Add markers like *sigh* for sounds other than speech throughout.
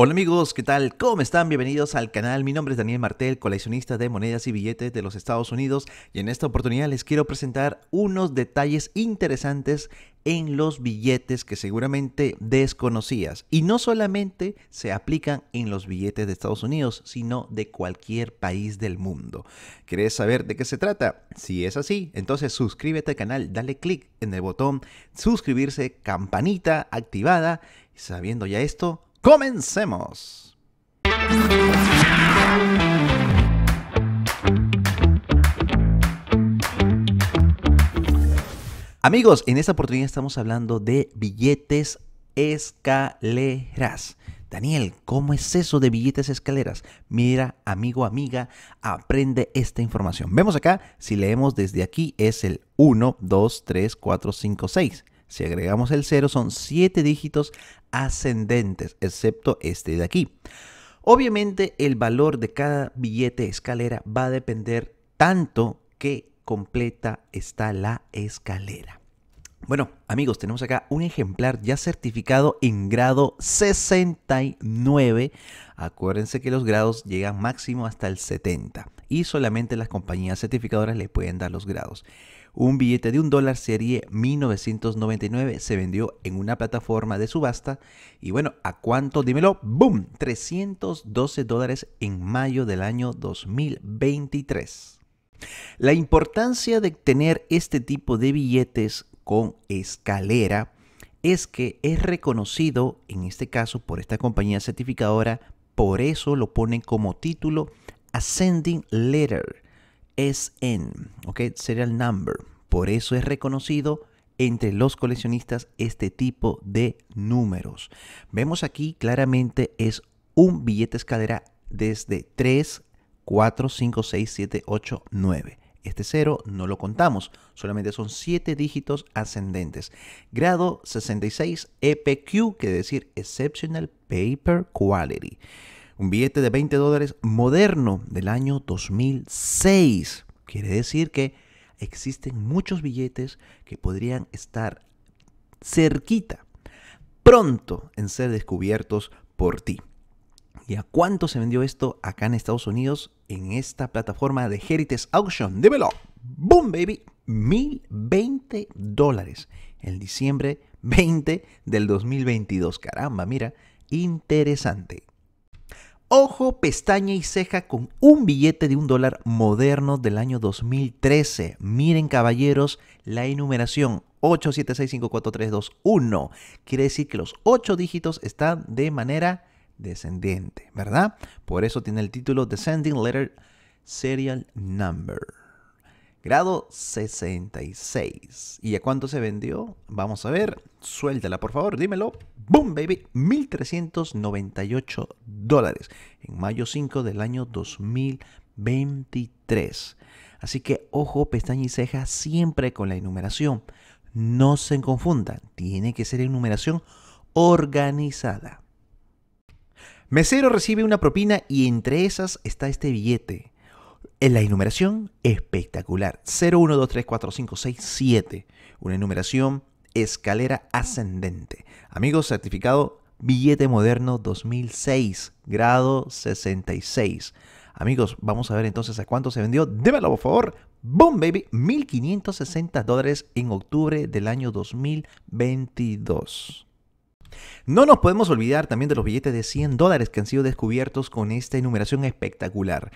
Hola amigos, ¿qué tal? ¿Cómo están? Bienvenidos al canal. Mi nombre es Daniel Martel, coleccionista de monedas y billetes de los Estados Unidos y en esta oportunidad les quiero presentar unos detalles interesantes en los billetes que seguramente desconocías. Y no solamente se aplican en los billetes de Estados Unidos, sino de cualquier país del mundo. ¿Quieres saber de qué se trata? Si es así, entonces suscríbete al canal, dale clic en el botón suscribirse, campanita activada. Sabiendo ya esto, Comencemos. Amigos, en esta oportunidad estamos hablando de billetes escaleras. Daniel, ¿cómo es eso de billetes escaleras? Mira, amigo, amiga, aprende esta información. Vemos acá, si leemos desde aquí, es el 1, 2, 3, 4, 5, 6. Si agregamos el 0 son 7 dígitos ascendentes, excepto este de aquí. Obviamente el valor de cada billete escalera va a depender tanto que completa está la escalera. Bueno, amigos, tenemos acá un ejemplar ya certificado en grado 69. Acuérdense que los grados llegan máximo hasta el 70 y solamente las compañías certificadoras le pueden dar los grados. Un billete de un dólar serie 1999 se vendió en una plataforma de subasta y bueno, ¿a cuánto? Dímelo, ¡boom! 312 dólares en mayo del año 2023. La importancia de tener este tipo de billetes con escalera es que es reconocido, en este caso por esta compañía certificadora, por eso lo ponen como título ascending letter, SN, ¿ok? Serial number. Por eso es reconocido entre los coleccionistas este tipo de números. Vemos aquí claramente es un billete escalera desde 3, 4, 5, 6, 7, 8, 9. Este cero no lo contamos, solamente son 7 dígitos ascendentes. Grado 66 EPQ, que decir Exceptional Paper Quality. Un billete de 20 dólares moderno del año 2006. Quiere decir que existen muchos billetes que podrían estar cerquita, pronto en ser descubiertos por ti. ¿Y a cuánto se vendió esto acá en Estados Unidos en esta plataforma de Heritage Auction? Dímelo. Boom, baby. 1020 dólares. En diciembre 20 del 2022. Caramba, mira. Interesante ojo, pestaña y ceja con un billete de un dólar moderno del año 2013. Miren caballeros, la enumeración 87654321 quiere decir que los ocho dígitos están de manera descendiente, ¿verdad? Por eso tiene el título Descending Letter Serial Number grado 66. ¿Y a cuánto se vendió? Vamos a ver. Suéltala, por favor, dímelo. ¡Boom, baby! 1.398 dólares en mayo 5 del año 2023. Así que ojo, pestaña y ceja siempre con la enumeración. No se confundan, tiene que ser enumeración organizada. Mesero recibe una propina y entre esas está este billete en la enumeración espectacular. 01234567. Una enumeración escalera ascendente. Amigos, certificado billete moderno 2006, grado 66. Amigos, vamos a ver entonces a cuánto se vendió. Démelo, por favor. Boom, baby. 1560 dólares en octubre del año 2022. No nos podemos olvidar también de los billetes de 100 dólares que han sido descubiertos con esta enumeración espectacular.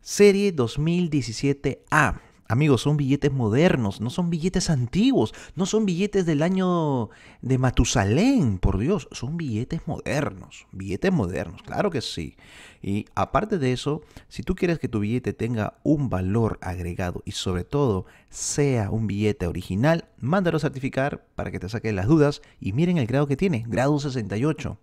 Serie 2017A. Amigos, son billetes modernos, no son billetes antiguos, no son billetes del año de Matusalén, por Dios, son billetes modernos, billetes modernos, claro que sí. Y aparte de eso, si tú quieres que tu billete tenga un valor agregado y sobre todo sea un billete original, mándalo a certificar para que te saquen las dudas y miren el grado que tiene, grado 68.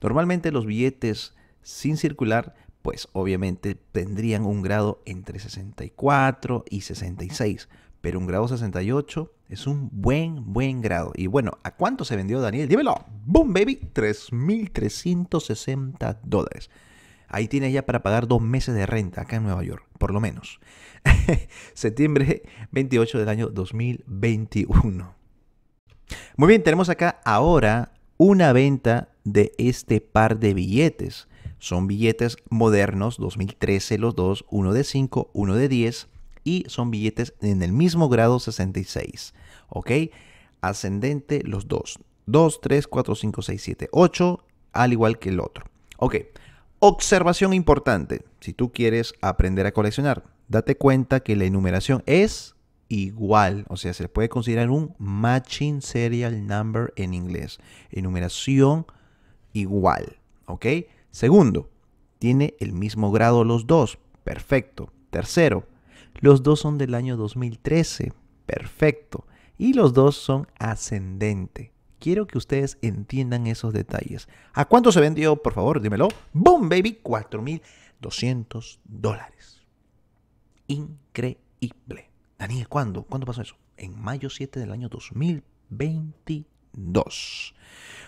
Normalmente los billetes sin circular pues obviamente tendrían un grado entre 64 y 66, pero un grado 68 es un buen, buen grado. Y bueno, ¿a cuánto se vendió Daniel? Dímelo. Boom, baby, 3.360 dólares. Ahí tiene ya para pagar dos meses de renta acá en Nueva York, por lo menos. *laughs* Septiembre 28 del año 2021. Muy bien, tenemos acá ahora una venta de este par de billetes. Son billetes modernos, 2013 los dos, uno de 5, uno de 10 y son billetes en el mismo grado 66. ¿Ok? Ascendente los dos. 2, 3, 4, 5, 6, 7, 8, al igual que el otro. Ok, observación importante. Si tú quieres aprender a coleccionar, date cuenta que la enumeración es igual, o sea, se puede considerar un matching serial number en inglés. Enumeración igual, ¿ok? Segundo, tiene el mismo grado los dos. Perfecto. Tercero, los dos son del año 2013. Perfecto. Y los dos son ascendente. Quiero que ustedes entiendan esos detalles. ¿A cuánto se vendió? Por favor, dímelo. ¡Boom, baby! 4.200 dólares. Increíble. Daniel, ¿cuándo? ¿Cuándo pasó eso? En mayo 7 del año 2022.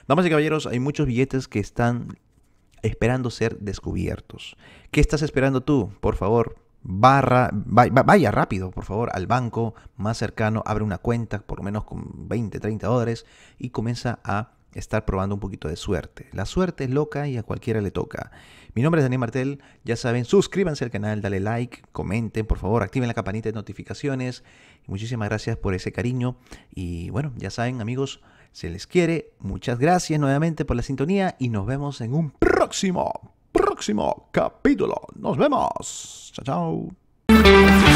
Damas y caballeros, hay muchos billetes que están esperando ser descubiertos. ¿Qué estás esperando tú? Por favor, barra, vaya, rápido, por favor, al banco más cercano, abre una cuenta, por lo menos con 20, 30 dólares, y comienza a estar probando un poquito de suerte. La suerte es loca y a cualquiera le toca. Mi nombre es Daniel Martel, ya saben, suscríbanse al canal, dale like, comenten, por favor, activen la campanita de notificaciones. Muchísimas gracias por ese cariño y bueno, ya saben amigos, se les quiere. Muchas gracias nuevamente por la sintonía y nos vemos en un próximo, próximo capítulo. Nos vemos. Chao, chao.